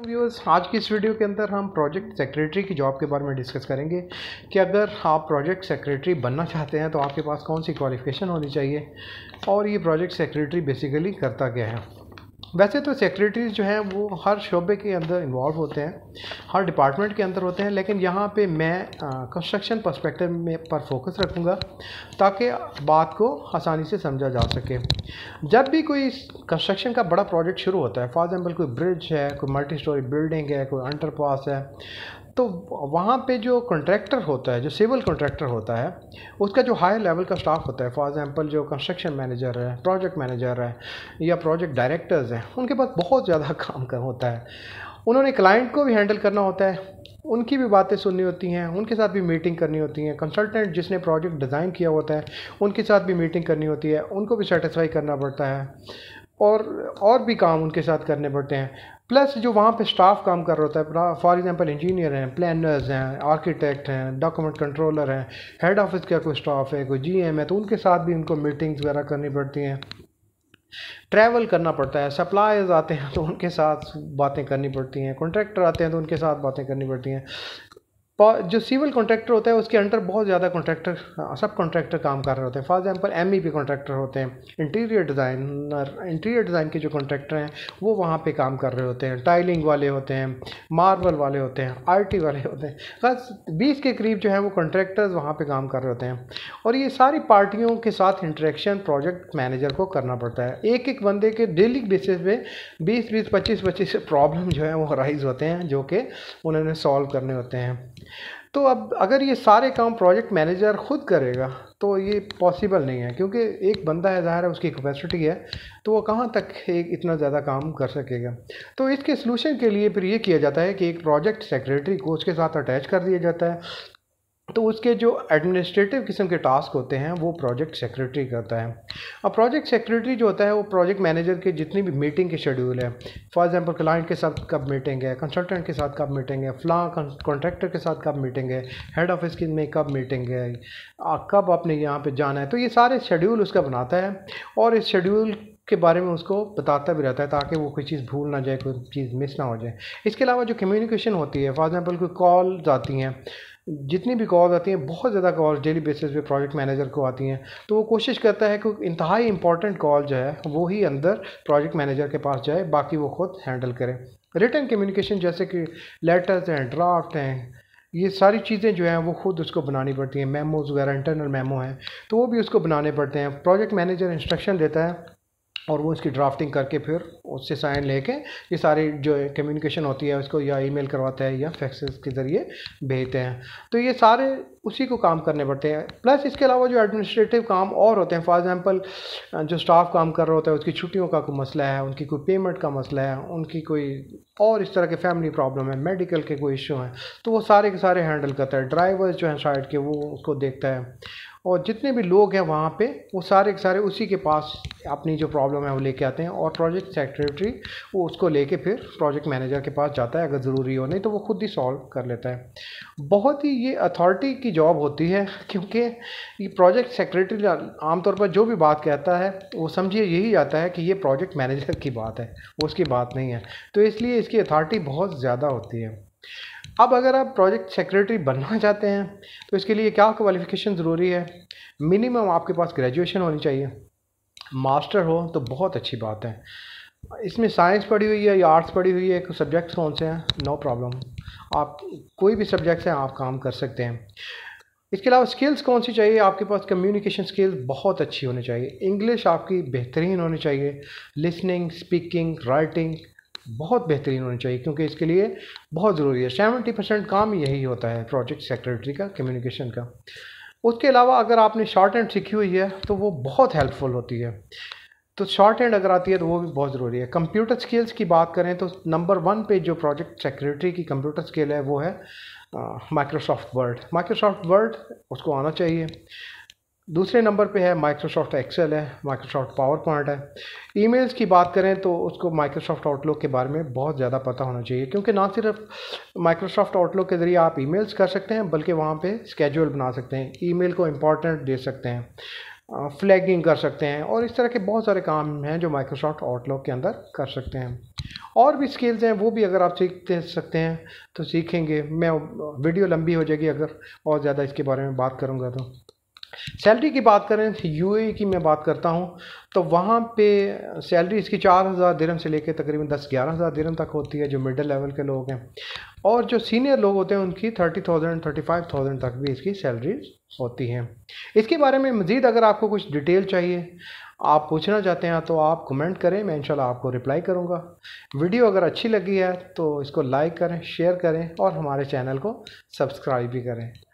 तो व्यूअर्स आज की इस वीडियो के अंदर हम प्रोजेक्ट सेक्रेटरी की जॉब के बारे में डिस्कस करेंगे कि अगर आप प्रोजेक्ट सेक्रेटरी बनना चाहते हैं तो आपके पास कौन सी क्वालिफिकेशन होनी चाहिए और ये प्रोजेक्ट सेक्रेटरी बेसिकली करता क्या है वैसे तो सेक्रेटरीज जो हैं वो हर शोबे के अंदर इन्वॉल्व होते हैं हर डिपार्टमेंट के अंदर होते हैं लेकिन यहाँ पे मैं कंस्ट्रक्शन पर्सपेक्टिव में पर फोकस रखूँगा ताकि बात को आसानी से समझा जा सके जब भी कोई कंस्ट्रक्शन का बड़ा प्रोजेक्ट शुरू होता है फॉर एग्ज़ाम्पल कोई ब्रिज है कोई मल्टी स्टोरी बिल्डिंग है कोई अंडर है तो वहाँ पे जो कॉन्ट्रैक्टर होता है जो सिविल कॉन्ट्रैक्टर होता है उसका जो हाई लेवल का स्टाफ होता है फॉर एग्ज़ाम्पल जो कंस्ट्रक्शन मैनेजर है प्रोजेक्ट मैनेजर है या प्रोजेक्ट डायरेक्टर्स हैं उनके पास बहुत ज़्यादा काम का होता है उन्होंने क्लाइंट को भी हैंडल करना होता है उनकी भी बातें सुननी होती हैं उनके साथ भी मीटिंग करनी होती है कंसल्टेंट जिसने प्रोजेक्ट डिज़ाइन किया होता है उनके साथ भी मीटिंग करनी होती है उनको भी सेटिस्फाई करना पड़ता है और और भी काम उनके साथ करने पड़ते हैं प्लस जो वहाँ पे स्टाफ काम कर रहा होता है फॉर एग्जांपल इंजीनियर हैं प्लानर्स हैं आर्किटेक्ट हैं डॉक्यूमेंट कंट्रोलर हैं हेड ऑफिस का कोई स्टाफ है कोई जीएम है तो उनके साथ भी उनको मीटिंग्स वगैरह करनी पड़ती हैं ट्रैवल करना पड़ता है सप्लायर्स आते हैं तो उनके साथ बातें करनी पड़ती हैं कॉन्ट्रैक्टर आते हैं तो उनके साथ बातें करनी पड़ती हैं जो सिविल कॉन्ट्रैक्टर होता है उसके अंडर बहुत ज़्यादा कॉन्ट्रैक्टर हाँ, सब कॉन्ट्रैक्टर काम कर रहे होते हैं for example M E e contractor होते हैं इंटीरियर डिज़ाइनर इंटीरियर डिज़ाइन के जो कॉन्ट्रैक्टर हैं वो वहाँ पे काम कर रहे होते हैं टाइलिंग वाले होते हैं मार्बल वाले होते हैं आर वाले होते हैं बस बीस के करीब जो है वो कॉन्ट्रैक्टर्स वहाँ पर काम कर रहे होते हैं और ये सारी पार्टियों के साथ इंट्रैक्शन प्रोजेक्ट मैनेजर को करना पड़ता है एक एक बंदे के डेली बेसिस पे बीस बीस पच्चीस पच्चीस प्रॉब्लम जो है वो राइज होते हैं जो कि उन्होंने सॉल्व करने होते हैं तो अब अगर ये सारे काम प्रोजेक्ट मैनेजर खुद करेगा तो ये पॉसिबल नहीं है क्योंकि एक बंदा है ज़ाहिर है उसकी कैपेसिटी है तो वो कहाँ तक एक इतना ज़्यादा काम कर सकेगा तो इसके सलूशन के लिए फिर ये किया जाता है कि एक प्रोजेक्ट सेक्रेटरी को उसके साथ अटैच कर दिया जाता है तो उसके जो एडमिनिस्ट्रेटिव किस्म के टास्क होते हैं वो प्रोजेक्ट सेक्रेटरी करता है अब प्रोजेक्ट सेक्रेटरी जो होता है वो प्रोजेक्ट मैनेजर के जितनी भी मीटिंग के शेड्यूल है फॉर एग्जांपल क्लाइंट के साथ कब मीटिंग है कंसल्टेंट के साथ कब मीटिंग है फ्ला कॉन्ट्रैक्टर के साथ कब मीटिंग है हेड ऑफिस की में कब मीटिंग है कब आपने यहाँ पर जाना है तो ये सारे शेड्यूल उसका बनाता है और इस शेड्यूल के बारे में उसको बताता भी रहता है ताकि वो कोई चीज़ भूल ना जाए कोई चीज़ मिस ना हो जाए इसके अलावा जो कम्युनिकेशन होती है फॉर एग्जांपल कोई कॉल आती हैं जितनी भी कॉल आती हैं बहुत ज़्यादा कॉल डेली बेसिस पे प्रोजेक्ट मैनेजर को आती हैं तो वो कोशिश करता है कि इंतहाई इंपॉर्टेंट कॉल जो है वो ही अंदर प्रोजेक्ट मैनेजर के पास जाए बाकी वो खुद हैंडल करें रिटर्न कम्युनिकेशन जैसे कि लेटर्स हैं ड्राफ्ट हैं ये सारी चीज़ें जो हैं वो खुद उसको बनानी पड़ती हैं मेमोज़ वगैरह इंटरनल मेमो हैं तो वो भी उसको बनाने पड़ते हैं प्रोजेक्ट मैनेजर इंस्ट्रक्शन देता है और वो इसकी ड्राफ्टिंग करके फिर उससे साइन लेके ये सारी जो कम्युनिकेशन होती है उसको या ईमेल करवाते हैं या फैक्सेस के ज़रिए भेजते हैं तो ये सारे उसी को काम करने पड़ते हैं प्लस इसके अलावा जो एडमिनिस्ट्रेटिव काम और होते हैं फॉर एग्ज़ाम्पल जो स्टाफ काम कर रहा होता है उसकी छुट्टियों का कोई मसला है उनकी कोई पेमेंट का मसला है उनकी कोई और इस तरह के फैमिली प्रॉब्लम है मेडिकल के कोई इश्यू हैं तो वो सारे के सारे हैंडल करता है ड्राइवर जो हैं साइड के वो उसको देखता है और जितने भी लोग हैं वहाँ पे वो सारे के सारे उसी के पास अपनी जो प्रॉब्लम है वो लेके आते हैं और प्रोजेक्ट सेक्रेटरी वो उसको लेके फिर प्रोजेक्ट मैनेजर के पास जाता है अगर ज़रूरी हो नहीं तो वो खुद ही सॉल्व कर लेता है बहुत ही ये अथॉरिटी की की जॉब होती है क्योंकि ये प्रोजेक्ट सेक्रेटरी आमतौर पर जो भी बात कहता है वो समझिए यही आता है कि ये प्रोजेक्ट मैनेजर की बात है वो उसकी बात नहीं है तो इसलिए इसकी अथॉरिटी बहुत ज़्यादा होती है अब अगर आप प्रोजेक्ट सेक्रेटरी बनना चाहते हैं तो इसके लिए क्या क्वालिफ़िकेशन ज़रूरी है मिनिमम आपके पास ग्रेजुएशन होनी चाहिए मास्टर हो तो बहुत अच्छी बात है इसमें साइंस पढ़ी हुई है या आर्ट्स पढ़ी हुई है सब्जेक्ट्स कौन से हैं नो प्रॉब्लम आप कोई भी सब्जेक्ट से आप काम कर सकते हैं इसके अलावा स्किल्स कौन सी चाहिए आपके पास कम्युनिकेशन स्किल्स बहुत अच्छी होनी चाहिए इंग्लिश आपकी बेहतरीन होनी चाहिए लिसनिंग स्पीकिंग राइटिंग बहुत बेहतरीन होनी चाहिए क्योंकि इसके लिए बहुत ज़रूरी है सेवेंटी परसेंट काम यही होता है प्रोजेक्ट सेक्रेटरी का कम्युनिकेशन का उसके अलावा अगर आपने शॉर्ट एंड सीखी हुई है तो वो बहुत हेल्पफुल होती है तो शॉर्ट हैंड अगर आती है तो वो भी बहुत ज़रूरी है कंप्यूटर स्किल्स की बात करें तो नंबर वन पे जो प्रोजेक्ट सेक्रेटरी की कंप्यूटर स्किल है वो है माइक्रोसॉफ्ट वर्ड माइक्रोसॉफ्ट वर्ड उसको आना चाहिए दूसरे नंबर पे है माइक्रोसॉफ्ट एक्सेल है माइक्रोसॉफ्ट पावर पॉइंट है ईमेल्स की बात करें तो उसको माइक्रोसॉफ्ट आउटलुक के बारे में बहुत ज़्यादा पता होना चाहिए क्योंकि ना सिर्फ माइक्रोसॉफ्ट आउटलुक के ज़रिए आप ईमेल्स कर सकते हैं बल्कि वहाँ पे स्केड्यूल बना सकते हैं ईमेल को इम्पॉर्टेंट दे सकते हैं फ्लैगिंग कर सकते हैं और इस तरह के बहुत सारे काम हैं जो माइक्रोसॉफ्ट आउटलॉक के अंदर कर सकते हैं और भी स्किल्स हैं वो भी अगर आप सीखते सकते हैं तो सीखेंगे मैं वीडियो लंबी हो जाएगी अगर और ज़्यादा इसके बारे में बात करूँगा तो सैलरी की बात करें यू e की मैं बात करता हूँ तो वहाँ पे सैलरी इसकी चार हज़ार दिरम से लेकर तकरीबन दस ग्यारह हज़ार दिरम तक होती है जो मिडिल लेवल के लोग हैं और जो सीनियर लोग होते हैं उनकी thirty thousand thirty five thousand तक भी इसकी सैलरीज होती हैं इसके बारे में मज़ीद अगर आपको कुछ डिटेल चाहिए आप पूछना चाहते हैं तो आप कमेंट करें मैं इंशाल्लाह आपको रिप्लाई करूँगा वीडियो अगर अच्छी लगी है तो इसको लाइक करें शेयर करें और हमारे चैनल को सब्सक्राइब भी करें